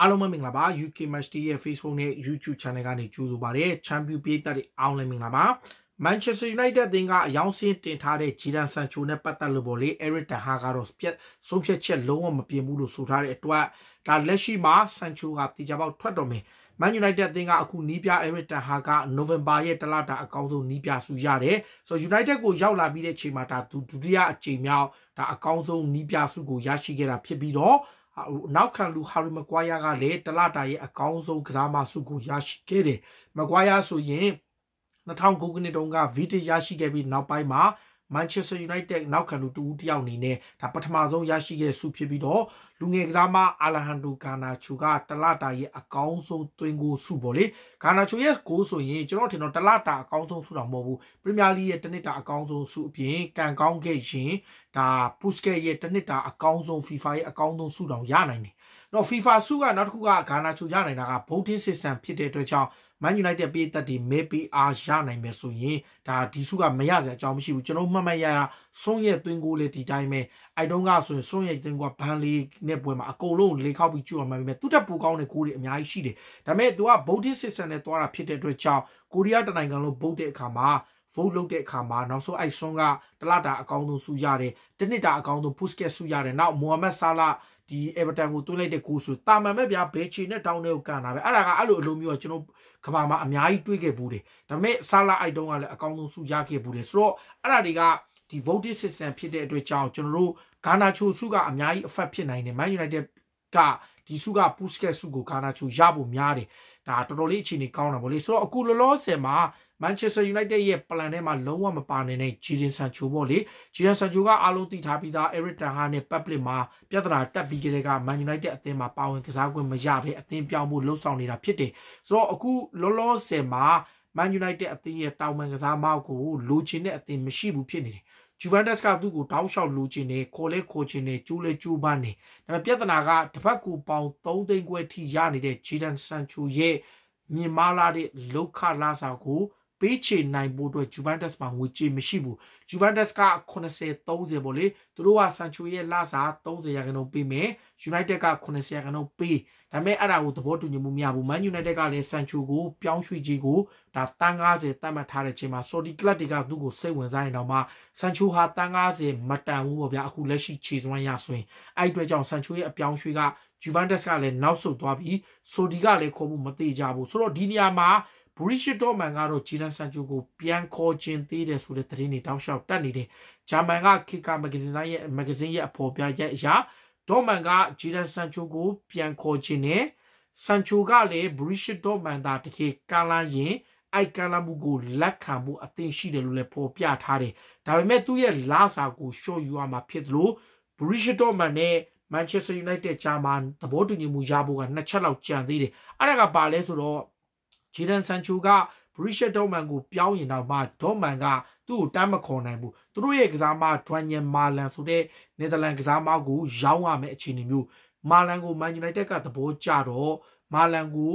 အားလုံးပဲမင်္ဂလာပါ UK Matchday ရဲ့ Facebook နဲ့ YouTube Channel ကနေကြိုဆိုပါရစေ Champion ပြည်သက်တွေအားလုံးမင်္ဂလာပါ Manchester United အသင်းကအယောင်စင်းတင်ထားတဲ့ဂျီဒန်ဆန်ချိုနဲ့ပတ်သက်လို့ပေါ့လေ Eric Ten Hag ကတော့ပြတ်ဆုံးဖြတ်ချက်လုံးဝမပြေဘူးလို့ဆိုထားတဲ့အတွက်ဒါလက်ရှိမှာဆန်ချိုကတေချာပေါက်ထွက်တော်မယ် Man United အသင်းကအခုနီးပြ Eric Ten Hag က November ရဲ့တလတာအကောင်းဆုံးနီးပြဆူရတယ်ဆိုတော့ United ကိုရောက်လာပြီးတဲ့အချိန်မှာဒါဒုတိယအကြိမ်မြောက်ဒါအကောင်းဆုံးနီးပြဆူကိုရရှိခဲ့တာဖြစ်ပြီးတော့နောက်ခံလူဟာရီမကွာယာကလည်းတလတာရဲ့အကောင်းဆုံးကစားမဆုကိုရရှိခဲ့တယ်မကွာယာဆိုရင်2009ခုနှစ်တုန်းကဗီတီရရှိခဲ့ပြီးနောက်ပိုင်းမှာ Manchester United နောက်ခံလူတူတယောက်အနေနဲ့ဒါပထမဆုံးရရှိခဲ့ဆုဖြစ်ပြီးတော့လူငယ်ကစားမအာလဟန်ဒူဂါနာချူကတလတာရဲ့အကောင်းဆုံးသွင်းကိုဆုပေါ့လေဂါနာချူရဲ့ဂိုးဆိုရင်ကျွန်တော်ထင်တော့တလတာအကောင်းဆုံးဆုတော့မဟုတ်ဘူးပရီးမီးယားလိရဲ့တနစ်တာအကောင်းဆုံးဆုအပြင်ကန်ကောင်းခဲ့ရင်ဒါပုစကက်ရဲ့တနစ်တာအကောင်းဆုံး FIFA ရဲ့အကောင်းဆုံးဆုတောင်ရနိုင်တယ်။တော့ FIFA ဆုကနောက်တစ်ခုကဂါနာချူရနိုင်တာက voting system ဖြစ်တဲ့အတွက်ကြောင့် Man United ပြည်သက်ဒီမေပီအားရနိုင်မယ်ဆိုရင်ဒါဒီစုကမရစရာအကြောင်းမရှိဘူးကျွန်တော်မှတ်မှတ်ရရစွန့်ရဲ့သွင်းကိုလေဒီတိုင်းပဲအိုက်တုံးကဆိုရင်စွန့်ရဲ့သွင်းကိုဘန်လီနဲ့ပွဲမှာအကုန်လုံးလေခောက်ပြီးကျွတ်အောင်မှပဲသူတက်ပူကောင်းတဲ့ကိုတွေအများကြီးရှိတယ်ဒါပေမဲ့သူကဗုဒ္ဓစစ်စံနဲ့သွားတာဖြစ်တဲ့အတွက်ကြောင့်ကိုရီးယားတနိုင်ငံလုံးဗုဒ္ဓတဲ့အခါမှာ vote လုပ်တဲ့အခါမှာနောက်ဆုံးအိုက်ဆွန်ကတလတာအကောင်းဆုံးစုရတယ်တနစ်တာအကောင်းဆုံး Busquets စုရတယ်နောက် Mohamed Salah ဒီ Everton ကိုတွေးလိုက်တဲ့ဂိုးဆိုတာမန်ပဲဗျာဘယ်ချီနဲ့တောင်းတဲ့ကိုကန်တာပဲအဲ့ဒါကအဲ့လိုအလိုမျိုးကကျွန်တော်ကဘာမှာအများကြီးတွေးခဲ့ဘူးတယ်ဒါပေမဲ့ဆာလာအိုက်တုံးကလည်းအကောင်းဆုံးစုရခဲ့ဘူးတယ်ဆိုတော့အဲ့ဒါတွေကဒီ voting system ဖြစ်တဲ့အတွက်ကြောင့်ကျွန်တော်တို့ဂါနာချိုစုကအများကြီး effect ဖြစ်နိုင်တယ် Man United ကဒီစုက Busquets စုကိုဂါနာချိုရဖို့များတယ်ဒါတော်တော်လေးအခြေအနေကောင်းတာပေါ့လေဆိုတော့အခုလောလောဆယ်မှာမန်ချက်စတာယူနိုက်တက်ရဲ့ plan ထဲမှာလုံးဝမပါနိုင်တဲ့ဂျီဒင်ဆန်ချိုပေါ့လေဂျီဒင်ဆန်ချိုကအားလုံးသိထားပြီးသားအရစ်တန်ဟာနဲ့ public မှာပြဿနာတက်ပြီးကြတဲ့ကမန်ယူနိုက်တက်အသင်းမှာပါဝင်ကစားခွင့်မရဘဲအသင်းပြောင်းဖို့လှုံ့ဆော်နေတာဖြစ်တယ်ဆိုတော့အခုလောလောဆယ်မှာမန်ယူနိုက်တက်အသင်းရဲ့တောင်ပန်ကစားမောက်ကိုလိုချင်တဲ့အသင်းမရှိဘူးဖြစ်နေတယ်ဂျူဗန်တက်စ်ကသူ့ကိုတောင်းလျှောက်လိုချင်တယ်ခေါ်လဲခေါ်ချင်တယ်ကျိုးလဲကျိုးပန်းတယ်ဒါပေမဲ့ပြဿနာကတစ်ဖက်ကိုပေါင်3သိန်းခွဲထိရနေတဲ့ဂျီဒန်ဆန်ချိုရဲ့မြင်မာလာတဲ့လောက်ခလာစာကိုပေးချေနိုင်ဖို့အတွက်ဂျူဗန်တက်စ်မှာငွေကြေးမရှိဘူးဂျူဗန်တက်စ်က80 30ပေါ့လေသူတို့ကဆန်ချိုရဲ့လစာ30ရာခိုင်နှုန်းပေးမယ်ယူနိုက်တက်က80ရာခိုင်နှုန်းပေးဒါပေမဲ့အဲ့ဒါကိုသဘောတူညီမှုမရဘူးမန်ယူနိုက်တက်ကလည်းဆန်ချိုကိုပြောင်းရွှေ့ကြီးကိုဒါတန်း90တတ်မှတ်ထားတဲ့ချိန်မှာဆော်ဒီကလပ်တွေကသူ့ကိုစိတ်ဝင်စားရင်တော့မှဆန်ချိုဟာတန်း90မတန်ဘူးပေါ့ဗျာအခုလက်ရှိခြေစွမ်းရဆိုရင်အဲ့အတွက်ကြောင့်ဆန်ချိုရဲ့အပြောင်းရွှေ့ကဂျူဗန်တက်စ်ကလည်းနောက်ဆုတ်သွားပြီးဆိုဒီကလည်းခေါ်မှုမသေးကြဘူးဆိုတော့ဒီနေရာမှာဘရီရှစ်တော်မန်ကတော့ဂျီရန်ဆန်ချိုကိုပြန်ခေါ်ခြင်းသေးတယ်ဆိုတဲ့သတင်းတွေတောက်လျှောက်တက်နေတယ်ဂျာမန်ကခေကာမဂဇင်းဆိုင်ရဲ့မဂဇင်းရဲ့အဖော်ပြရက်အရာဒေါ်မန်ကဂျီရန်ဆန်ချိုကိုပြန်ခေါ်ခြင်းနဲ့ဆန်ချိုကလည်းဘရီရှစ်တော်မန်သားတခေကာလာရင်အိုက်ကလာမှုကိုလက်ခံမှုအသင့်ရှိတယ်လို့လည်းဖော်ပြထားတယ်။ဒါပေမဲ့သူ့ရဲ့လာစာကိုရှော့ယူရမှာဖြစ်သလိုဘရီရှစ်တော်မန်နဲ့မန်ချက်စတာယူနိုက်တက်ကြားမှာသဘောတူညီမှုရဖို့ကနှစ်ချက်လောက်ကြံသေးတယ်အဲ့ဒါကဘာလဲဆိုတော့ဂျီဒန်ဆန်ချိုကဘရစ်ရှက်ဒေါမန်ကိုပြောင်းရင်တော့မှဒေါမန်ကသူ့ကိုတမ်းမခေါ်နိုင်ဘူးသူတို့ရဲ့ကစားမဒွန်ယန်မာလန်ဆိုတဲ့နယ်သာလန်ကစားမကိုရောင်းရမယ့်အခြေအနေမျိုးမာလန်ကိုမန်ယူနိုက်တက်ကသဘောကျတော့မာလန်ကို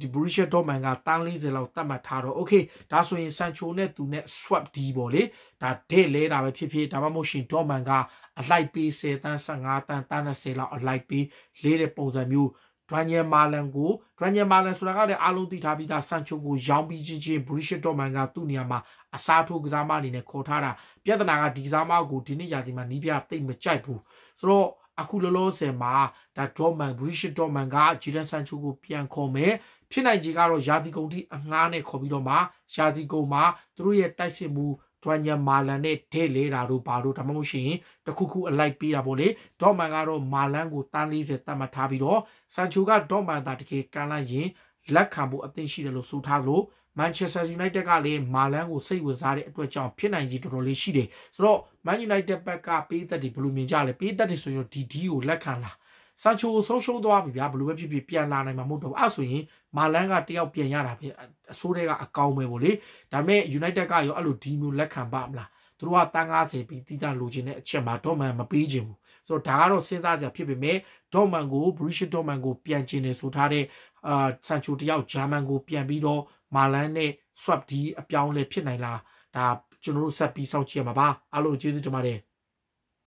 ဒီ Borussia Dortmund ကတန်း40လောက်တတ်မှတ်ထားတော့ okay ဒါဆိုရင် Sancho နဲ့သူနဲ့ swap ဒီပေါ့လေဒါဒဲ့လဲတာပဲဖြစ်ဖြစ်ဒါမှမဟုတ်ရှင် Dortmund ကအလိုက်ပေး10တန်း15တန်းတန်း20လောက်အလိုက်ပေးလဲတဲ့ပုံစံမျိုး Daniel Malan ကို Daniel Malan ဆိုတာကလည်းအားလုံးသိထားပြီးသား Sancho ကိုရောင်းပြီးချင်းချင်း Borussia Dortmund ကသူ့နေရာမှာအစားထိုးကစားမအနေနဲ့ခေါ်ထားတာပြဿနာကဒီကစားမကိုဒီနေ့ရာသီမှာနီးပြတိတ်မကြိုက်ဘူးဆိုတော့အခုလောလောဆယ်မှာဒါ Dortmund Borussia Dortmund က Jadon Sancho ကိုပြန်ခေါ်မယ်ဖြစ်နိုင်ခြေကတော့ယာတီကုံထိအငှားနဲ့ခေါ်ပြီးတော့မှယာတီကုံမှာသူတို့ရဲ့တိုက်စစ်မှုဒွမ်ညာမာလန်နဲ့ဒဲ့လေတာတို့ဘာတို့ဒါမှမဟုတ်ရှင်တခုခုအလိုက်ပေးတာပေါ့လေဒေါ့မန်ကတော့မာလန်ကိုတန်း40တတ်မှတ်ထားပြီးတော့ဆန်ချိုကဒေါ့မန်သာတကယ်ကန်လိုက်ရင်လက်ခံဖို့အသင့်ရှိတယ်လို့ဆိုထားလို့ Manchester United ကလည်းမာလန်ကိုစိတ်ဝင်စားတဲ့အတွက်ကြောင့်ဖြစ်နိုင်ကြီးတော်တော်လေးရှိတယ်ဆိုတော့ Man United ဘက်ကပေးသက်တွေဘယ်လိုမြင်ကြလဲပေးသက်တွေဆိုရင် DD ကိုလက်ခံလားဆန်ချိုဆုံးရှုံးသွားပြီဗျာဘလို့ပဲဖြစ်ဖြစ်ပြန်လာနိုင်မှာမဟုတ်တော့ဘူးအဲ့ဆိုရင်မာလန်ကတယောက်ပြန်ရတာဖြစ်အစိုးရကအကောင်ပဲပေါ့လေဒါပေမဲ့ United ကရောအဲ့လိုဒီမျိုးလက်ခံပါမလားသူတို့ကတန်းကားစေပြီးတိတာလိုချင်တဲ့အချက်မှာဒေါမန်မပေးချင်ဘူးဆိုတော့ဒါကတော့စဉ်းစားစရာဖြစ်ပေမဲ့ဒေါမန်ကို British ဒေါမန်ကိုပြန်ချင်နေဆိုထားတဲ့အာဆန်ချိုတယောက်ဂျာမန်ကိုပြန်ပြီးတော့မာလန်နဲ့ swap ဒီအပြောင်းလဲဖြစ်နိုင်လားဒါကျွန်တော်တို့ဆက်ပြီးစောင့်ကြည့်ရမှာပါအားလုံးကျေးဇူးတင်ပါတယ်